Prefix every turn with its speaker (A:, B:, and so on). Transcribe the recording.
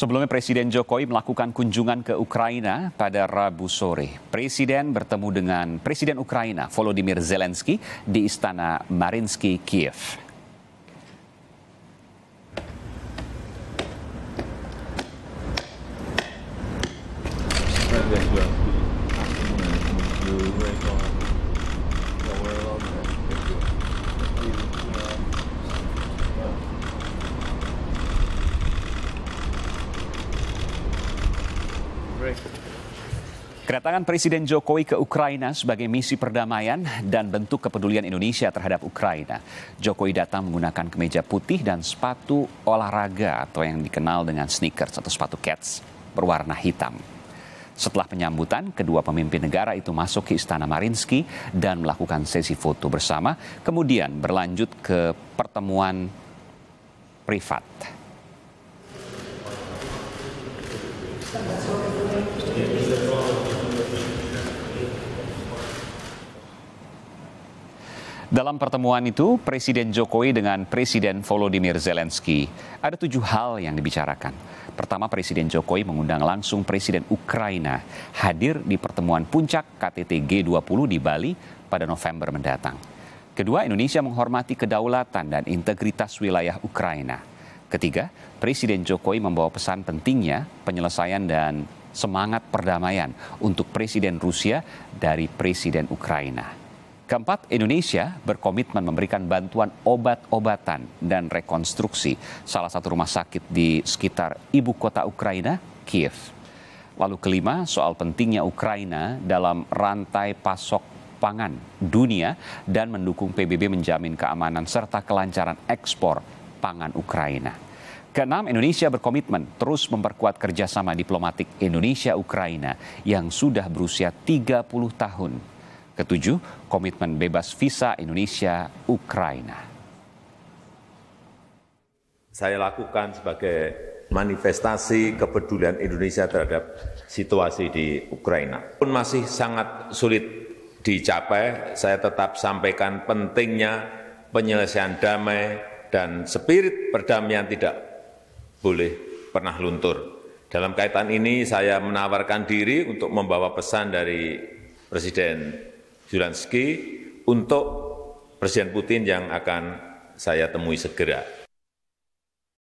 A: Sebelumnya Presiden Jokowi melakukan kunjungan ke Ukraina pada Rabu sore. Presiden bertemu dengan Presiden Ukraina Volodymyr Zelensky di Istana Marinsky, Kiev. Kedatangan Presiden Jokowi ke Ukraina sebagai misi perdamaian dan bentuk kepedulian Indonesia terhadap Ukraina. Jokowi datang menggunakan kemeja putih dan sepatu olahraga atau yang dikenal dengan sneakers atau sepatu cats berwarna hitam. Setelah penyambutan, kedua pemimpin negara itu masuk ke Istana Marinski dan melakukan sesi foto bersama, kemudian berlanjut ke pertemuan privat. Dalam pertemuan itu, Presiden Jokowi dengan Presiden Volodymyr Zelensky ada tujuh hal yang dibicarakan. Pertama, Presiden Jokowi mengundang langsung Presiden Ukraina hadir di pertemuan puncak KTT G20 di Bali pada November mendatang. Kedua, Indonesia menghormati kedaulatan dan integritas wilayah Ukraina. Ketiga, Presiden Jokowi membawa pesan pentingnya penyelesaian dan semangat perdamaian untuk Presiden Rusia dari Presiden Ukraina. Keempat, Indonesia berkomitmen memberikan bantuan obat-obatan dan rekonstruksi salah satu rumah sakit di sekitar ibu kota Ukraina, Kiev. Lalu kelima, soal pentingnya Ukraina dalam rantai pasok pangan dunia dan mendukung PBB menjamin keamanan serta kelancaran ekspor pangan Ukraina. Keenam, Indonesia berkomitmen terus memperkuat kerjasama diplomatik Indonesia-Ukraina yang sudah berusia 30 tahun. Ketujuh, komitmen bebas visa Indonesia-Ukraina.
B: Saya lakukan sebagai manifestasi kepedulian Indonesia terhadap situasi di Ukraina. Pun masih sangat sulit dicapai, saya tetap sampaikan pentingnya penyelesaian damai dan spirit perdamaian tidak boleh pernah luntur. Dalam kaitan ini saya menawarkan diri untuk membawa pesan dari Presiden Zelensky untuk Presiden Putin yang akan saya temui segera.